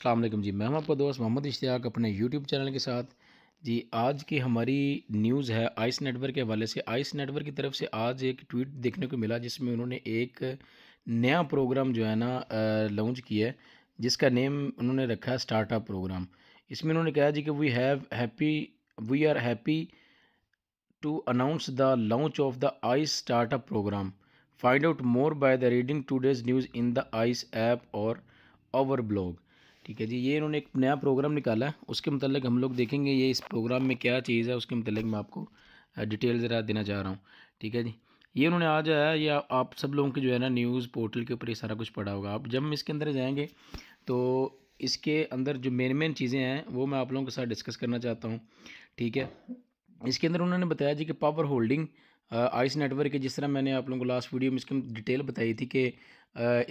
असलम जी मैं आपका दोस्त मोहम्मद इश्तियाक अपने यूट्यूब चैनल के साथ जी आज की हमारी न्यूज़ है आइस नेटवर्क के हवाले से आइस नेटवर्क की तरफ से आज एक ट्वीट देखने को मिला जिसमें उन्होंने एक नया प्रोग्राम जो है ना लॉन्च किया है जिसका नेम उन्होंने रखा है स्टार्टअप प्रोग्राम इसमें उन्होंने कहा जी कि we have happy we are happy to announce the launch of the Ice startup programme find out more by the reading to news in the Ice app और आवर ब्लॉग ठीक है जी ये इन्होंने एक नया प्रोग्राम निकाला है उसके मतलब हम लोग देखेंगे ये इस प्रोग्राम में क्या चीज़ है उसके मतलब मैं आपको डिटेल ज़रा देना चाह रहा हूँ ठीक है जी ये उन्होंने आज आया ये आप सब लोगों के जो है ना न्यूज़ पोर्टल के ऊपर ये सारा कुछ पढ़ा होगा आप जब हम इसके अंदर जाएंगे तो इसके अंदर जो मेन मेन चीज़ें हैं वो मैं आप लोगों के साथ डिस्कस करना चाहता हूँ ठीक है इसके अंदर उन्होंने बताया जी कि पावर होल्डिंग आइस नेटवर्क के जिस तरह मैंने आप लोगों को लास्ट वीडियो में इसकी डिटेल बताई थी कि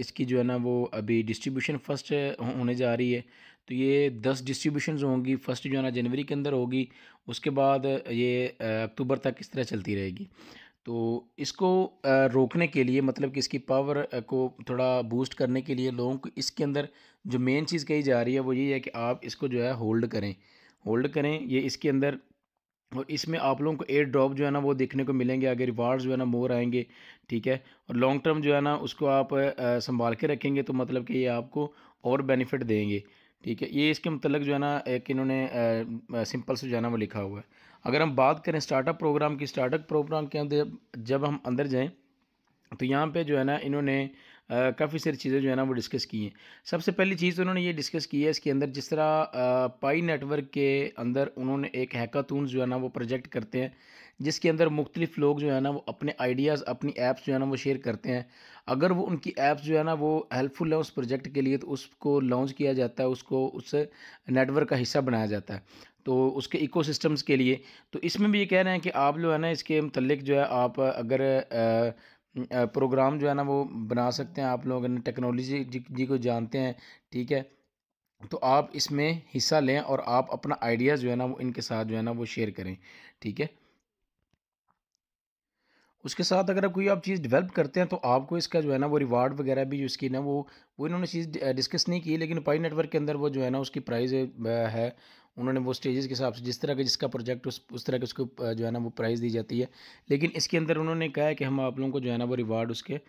इसकी जो है ना वो अभी डिस्ट्रीब्यूशन फर्स्ट होने जा रही है तो ये दस डिस्ट्रीब्यूशन होंगी फर्स्ट जो है ना जनवरी के अंदर होगी उसके बाद ये अक्टूबर तक इस तरह चलती रहेगी तो इसको रोकने के लिए मतलब कि इसकी पावर को थोड़ा बूस्ट करने के लिए लोगों को इसके अंदर जो मेन चीज़ कही जा रही है वो ये है कि आप इसको जो है होल्ड करें होल्ड करें ये इसके अंदर और इसमें आप लोगों को एयर ड्रॉप जो है ना वो देखने को मिलेंगे आगे रिवार्ड्स जो है ना मोर आएंगे ठीक है और लॉन्ग टर्म जो है ना उसको आप संभाल के रखेंगे तो मतलब कि ये आपको और बेनिफिट देंगे ठीक है ये इसके मतलब जो है ना एक इन्होंने सिंपल से जो है ना वो लिखा हुआ है अगर हम बात करें स्टार्टअप प्रोग्राम की स्टार्टअप प्रोग्राम के अंदर जब हम अंदर जाएँ तो यहाँ पर जो है ना इन्होंने काफ़ी सारी चीज़ें जो है ना वो डिस्कस की हैं सबसे पहली चीज़ तो उन्होंने ये डिस्कस की है इसके अंदर जिस तरह पाई नेटवर्क के अंदर उन्होंने एक हैकाथून जो है ना वो प्रोजेक्ट करते हैं जिसके अंदर मुख्तलिफ लोग जो है ना वो अपने आइडियाज़ अपनी ऐप्स जो है ना वो शेयर करते हैं अगर वो उनकी ऐप्स जो है ना वो हेल्पफुल है उस प्रोजेक्ट के लिए तो उसको लॉन्च किया जाता है उसको उस नेटवर्क का हिस्सा बनाया जाता है तो उसके इकोसिस्टम्स के लिए तो इसमें भी ये कह रहे हैं कि आप जो है ना इसके मतलब जो है आप अगर प्रोग्राम जो है ना वो बना सकते हैं आप लोग अगर टेक्नोलॉजी जी को जानते हैं ठीक है तो आप इसमें हिस्सा लें और आप अपना आइडियाज जो है ना वो इनके साथ जो है ना वो शेयर करें ठीक है उसके साथ अगर कोई आप चीज़ डेवलप करते हैं तो आपको इसका जो है ना वो रिवार्ड वगैरह भी उसकी ना वो वो इन्होंने चीज़ डिस्कस नहीं की लेकिन पाई नेटवर्क के अंदर वो जो है ना उसकी प्राइज़ है उन्होंने वो स्टेजेस के हिसाब से जिस तरह का जिसका प्रोजेक्ट उस उस तरह के उसको जो है ना वो प्राइज़ दी जाती है लेकिन इसके अंदर उन्होंने कहा है कि हम आप लोगों को जो है ना वो रिवार्ड उसके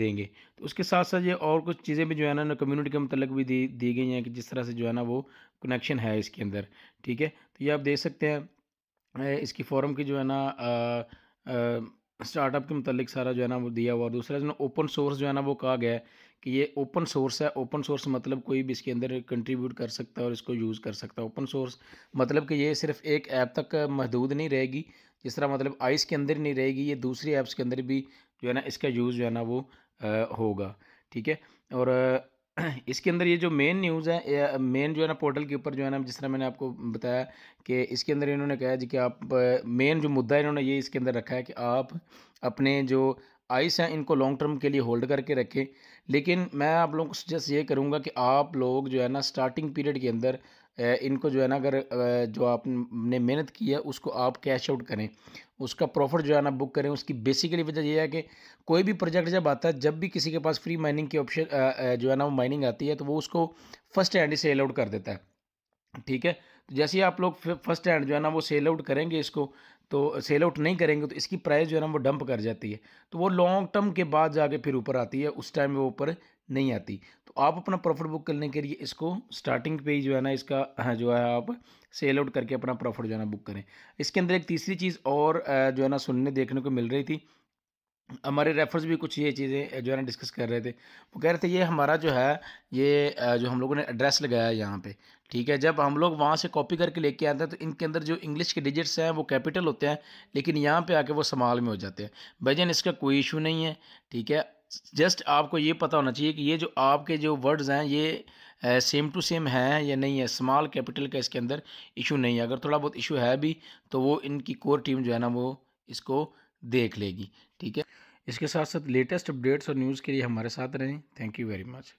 देंगे तो उसके साथ साथ ये और कुछ चीज़ें भी जो है ना कम्युनिटी के मतलब भी दी दी गई हैं कि जिस तरह से जो है ना वो कनेक्शन है इसके अंदर ठीक है तो ये आप देख सकते हैं इसकी फॉरम की जो है ना स्टार्टअप के मतलब सारा जो है ना वो दिया हुआ और दूसरा जो ओपन सोर्स जो है ना वो कहा गया है कि ये ओपन सोर्स है ओपन सोर्स मतलब कोई भी इसके अंदर कंट्रीब्यूट कर सकता है और इसको यूज़ कर सकता है ओपन सोर्स मतलब कि ये सिर्फ एक ऐप तक महदूद नहीं रहेगी जिस तरह मतलब आइस के अंदर नहीं रहेगी ये दूसरी ऐप्स के अंदर भी जो है ना इसका यूज़ जो है ना वो होगा ठीक है और इसके अंदर ये जो मेन न्यूज़ है मेन जो है ना पोर्टल के ऊपर जो है ना जिस तरह मैंने आपको बताया कि इसके अंदर इन्होंने कहा जी कि आप मेन जो मुद्दा इन्होंने ये इसके अंदर रखा है कि आप अपने जो आइस हैं इनको लॉन्ग टर्म के लिए होल्ड करके रखें लेकिन मैं आप लोगों को सजेस्ट ये करूँगा कि आप लोग जो है ना स्टार्टिंग पीरियड के अंदर इनको जो है ना अगर जो आपने मेहनत की है उसको आप कैश आउट करें उसका प्रॉफिट जो है ना बुक करें उसकी बेसिकली वजह यह है कि कोई भी प्रोजेक्ट जब आता है जब भी किसी के पास फ्री माइनिंग की ऑप्शन जो है ना वो माइनिंग आती है तो वो उसको फर्स्ट हैंड ही सेल आउट कर देता है ठीक है तो जैसे ही आप लोग फर्स्ट हैंड जो है ना वो सेल आउट करेंगे इसको तो सेल आउट नहीं करेंगे तो इसकी प्राइस जो है ना वो डंप कर जाती है तो वो लॉन्ग टर्म के बाद जाके फिर ऊपर आती है उस टाइम वो ऊपर नहीं आती तो आप अपना प्रॉफिट बुक करने के लिए इसको स्टार्टिंग पे ही जो है ना इसका हाँ, जो है आप सेल आउट करके अपना प्रॉफिट जो है ना बुक करें इसके अंदर एक तीसरी चीज़ और जो है ना सुनने देखने को मिल रही थी हमारे रेफर्स भी कुछ ये चीज़ें जो है ना डिस्कस कर रहे थे वो कह रहे थे ये हमारा जो है ये जो हम लोगों ने एड्रेस लगाया है यहाँ पे ठीक है जब हम लोग वहाँ से कॉपी करके लेके आते हैं तो इनके अंदर जो इंग्लिश के डिजिट्स हैं वो कैपिटल होते हैं लेकिन यहाँ पे आके वो संभाल में हो जाते हैं भजन इसका कोई इशू नहीं है ठीक है जस्ट आपको ये पता होना चाहिए कि ये जो आपके जो वर्ड्स हैं ये सेम टू सेम हैं या नहीं है स्मॉल कैपिटल का इसके अंदर इशू नहीं है अगर थोड़ा बहुत इशू है भी तो वो इनकी कोर टीम जो है ना वो इसको देख लेगी ठीक है इसके साथ साथ लेटेस्ट अपडेट्स और न्यूज़ के लिए हमारे साथ रहें थैंक यू वेरी मच